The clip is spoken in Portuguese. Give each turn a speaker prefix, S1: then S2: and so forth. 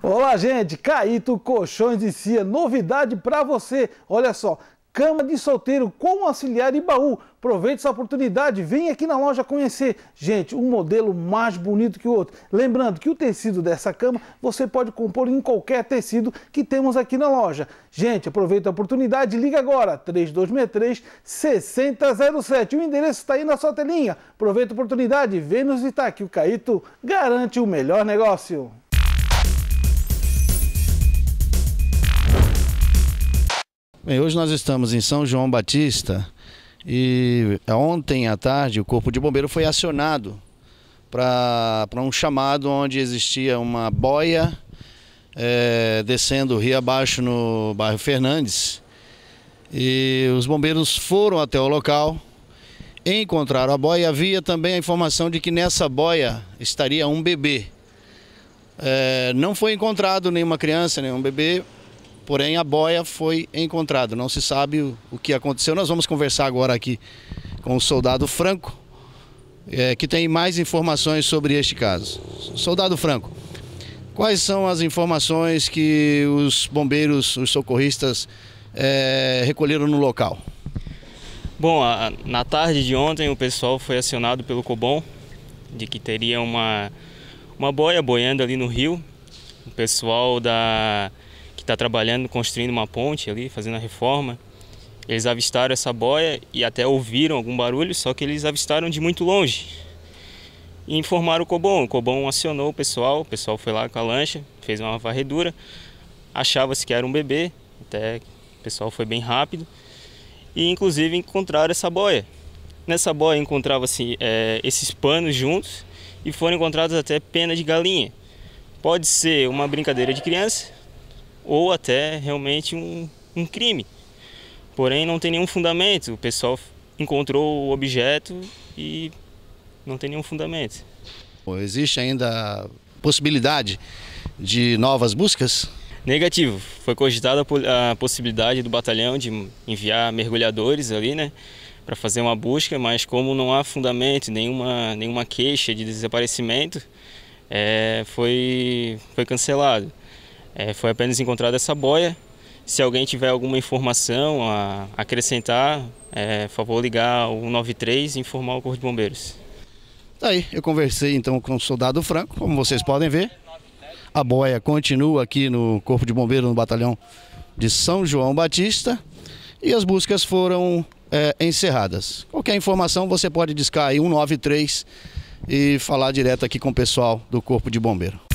S1: Olá, gente! Caíto Colchões e Cia, novidade para você. Olha só, cama de solteiro com auxiliar e baú. Aproveite essa oportunidade, vem aqui na loja conhecer. Gente, um modelo mais bonito que o outro. Lembrando que o tecido dessa cama você pode compor em qualquer tecido que temos aqui na loja. Gente, aproveita a oportunidade, liga agora, 3263 6007. O endereço está aí na sua telinha. Aproveita a oportunidade, vem nos visitar que o Caíto garante o melhor negócio.
S2: Bem, hoje nós estamos em São João Batista e é, ontem à tarde o Corpo de Bombeiro foi acionado para um chamado onde existia uma boia é, descendo o rio abaixo no bairro Fernandes. E os bombeiros foram até o local, encontraram a boia. Havia também a informação de que nessa boia estaria um bebê. É, não foi encontrado nenhuma criança, nenhum bebê, Porém, a boia foi encontrada. Não se sabe o, o que aconteceu. Nós vamos conversar agora aqui com o soldado Franco, é, que tem mais informações sobre este caso. Soldado Franco, quais são as informações que os bombeiros, os socorristas é, recolheram no local?
S3: Bom, a, na tarde de ontem o pessoal foi acionado pelo Cobom de que teria uma, uma boia boiando ali no rio. O pessoal da que está trabalhando, construindo uma ponte ali, fazendo a reforma. Eles avistaram essa boia e até ouviram algum barulho, só que eles avistaram de muito longe. E informaram o Cobon O Cobon acionou o pessoal, o pessoal foi lá com a lancha, fez uma varredura. Achava-se que era um bebê, até o pessoal foi bem rápido. E inclusive encontraram essa boia. Nessa boia encontrava-se é, esses panos juntos e foram encontrados até pena de galinha. Pode ser uma brincadeira de criança, ou até realmente um, um crime. Porém, não tem nenhum fundamento. O pessoal encontrou o objeto e não tem nenhum fundamento. existe ainda possibilidade de novas buscas? Negativo. Foi cogitada a possibilidade do batalhão de enviar mergulhadores ali, né? Para fazer uma busca, mas como não há fundamento, nenhuma, nenhuma queixa de desaparecimento, é, foi, foi cancelado. É, foi apenas encontrada essa boia. Se alguém tiver alguma informação a acrescentar, é, favor ligar o 193 e informar o Corpo de Bombeiros.
S2: Tá aí, eu conversei então com o soldado Franco, como vocês podem ver. A boia continua aqui no Corpo de Bombeiros, no batalhão de São João Batista. E as buscas foram é, encerradas. Qualquer informação você pode discar aí 193 e falar direto aqui com o pessoal do Corpo de Bombeiros.